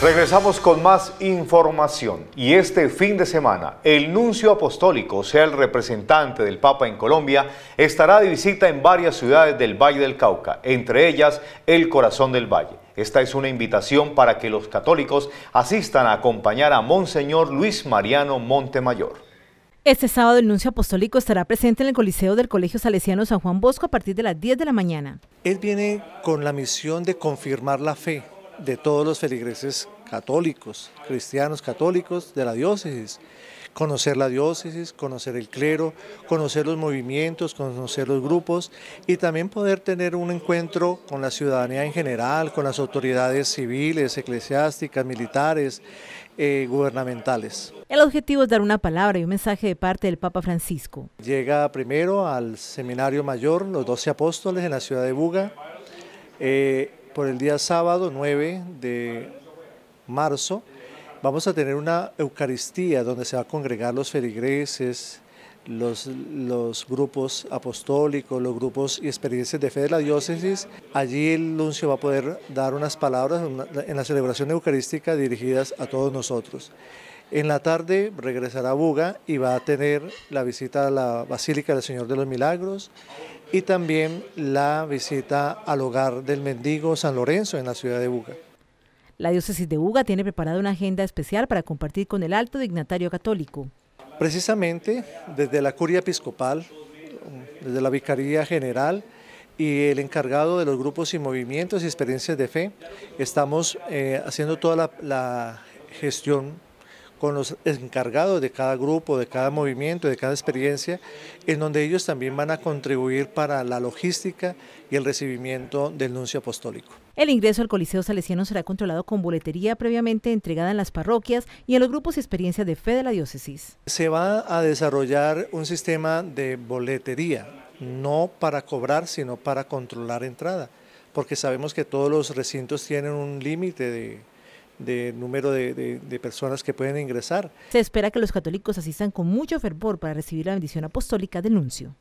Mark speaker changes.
Speaker 1: Regresamos con más información y este fin de semana el nuncio apostólico, o sea el representante del Papa en Colombia, estará de visita en varias ciudades del Valle del Cauca, entre ellas el Corazón del Valle. Esta es una invitación para que los católicos asistan a acompañar a Monseñor Luis Mariano Montemayor.
Speaker 2: Este sábado el nuncio apostólico estará presente en el Coliseo del Colegio Salesiano San Juan Bosco a partir de las 10 de la mañana.
Speaker 3: Él viene con la misión de confirmar la fe, de todos los feligreses católicos, cristianos católicos de la diócesis. Conocer la diócesis, conocer el clero, conocer los movimientos, conocer los grupos y también poder tener un encuentro con la ciudadanía en general, con las autoridades civiles, eclesiásticas, militares, eh, gubernamentales.
Speaker 2: El objetivo es dar una palabra y un mensaje de parte del Papa Francisco.
Speaker 3: Llega primero al Seminario Mayor, los doce apóstoles en la ciudad de Buga. Eh, por el día sábado 9 de marzo vamos a tener una Eucaristía donde se va a congregar los feligreses, los, los, grupos apostólicos, los grupos y experiencias de fe de la diócesis. Allí el nuncio va a poder dar unas palabras en la celebración eucarística dirigidas a todos nosotros. En la tarde regresará a Buga y va a tener la visita a la Basílica del Señor de los Milagros y también la visita al hogar del mendigo San Lorenzo en la ciudad de Buga.
Speaker 2: La diócesis de Buga tiene preparada una agenda especial para compartir con el alto dignatario católico.
Speaker 3: Precisamente desde la curia episcopal, desde la Vicaría General, y el encargado de los grupos y movimientos y experiencias de fe. Estamos eh, haciendo toda la, la, gestión con los encargados de cada grupo, de cada movimiento, de cada experiencia, en donde ellos también van a contribuir para la logística y el recibimiento del nuncio apostólico.
Speaker 2: El ingreso al Coliseo Salesiano será controlado con boletería previamente entregada en las parroquias y en los grupos y experiencias de fe de la diócesis.
Speaker 3: Se va a desarrollar un sistema de boletería, no para cobrar, sino para controlar entrada, porque sabemos que todos los recintos tienen un límite de de número de, personas que pueden ingresar.
Speaker 2: Se espera que los católicos asistan con mucho fervor para recibir la bendición apostólica del nuncio.